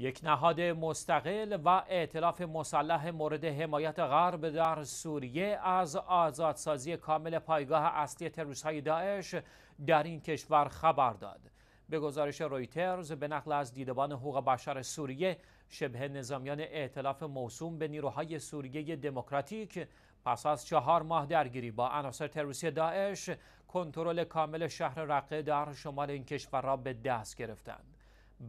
یک نهاد مستقل و اعتلاف مسلح مورد حمایت غرب در سوریه از آزادسازی کامل پایگاه اصلی تروریست‌های داعش در این کشور خبر داد. به گزارش رویترز به نقل از دیدبان حقوق بشر سوریه شبه نظامیان اعتلاف موسوم به نیروهای سوریه دموکراتیک پس از چهار ماه درگیری با عناصر تروریستی داعش کنترل کامل شهر رقه در شمال این کشور را به دست گرفتند.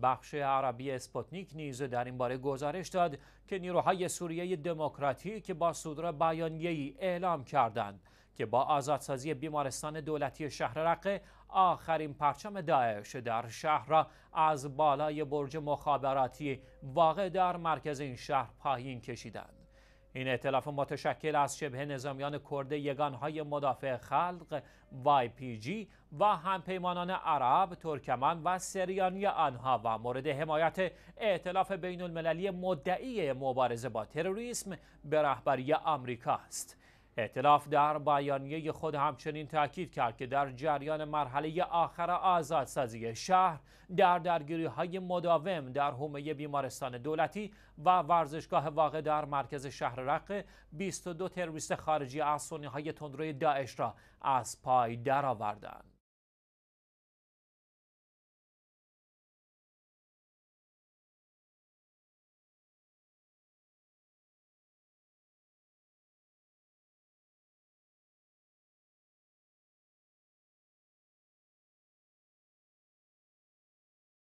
بخش عربی اسپوتنیک نیز در این باره گزارش داد که نیروهای سوریه دموکراتیک با صدور بیانیه‌ای اعلام کردند که با آزادسازی بیمارستان دولتی شهر رقه آخرین پرچم داعش در شهر را از بالای برج مخابراتی واقع در مرکز این شهر پایین کشیدند. این اعتلاف متشکل از شبه نظامیان کرد یگانهای مدافع خلق جی و همپیمانان عرب، ترکمن و سریانی آنها و مورد حمایت اعتلاف بین المللی مدعی مبارزه با تروریسم به رهبری آمریکا است. اعتلاف در بیانیه خود همچنین تاکید کرد که در جریان مرحله آخر آزادسازی شهر در درگیری های مداوم در حومه بیمارستان دولتی و ورزشگاه واقع در مرکز شهر رقه 22 تروریست خارجی از های تندروی داعش را از پای درآوردند.